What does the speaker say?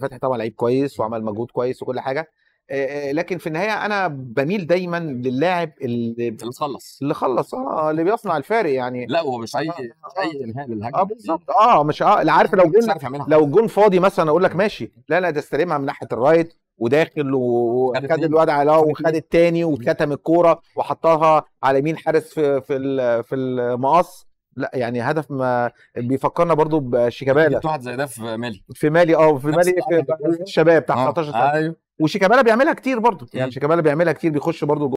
فتحي طبعا لعيب كويس وعمل مجهود كويس وكل حاجه لكن في النهايه انا بميل دايما للاعب اللي اللي خلص اللي خلص اه اللي بيصنع الفارق يعني لا هو مش اي آه, آه، اي انهاء للهجمه اه بالظبط اه مش اه عارف لو جون لو جون فاضي مثلا اقول لك ماشي لا لا ده استلمها من ناحيه الرايت وداخل وخد الواد على وخد التاني وكتم الكوره وحطها على يمين حارس في في المقص لا يعني هدف ما بيفكرنا برضو بشيكابالا واحد زي ده في مالي في مالي اه في مالي في الشباب بتاع 19 آه، سنه ايوه وشيكابالا بيعملها كتير برضو يعني شيكابالا بيعملها كتير بيخش برضو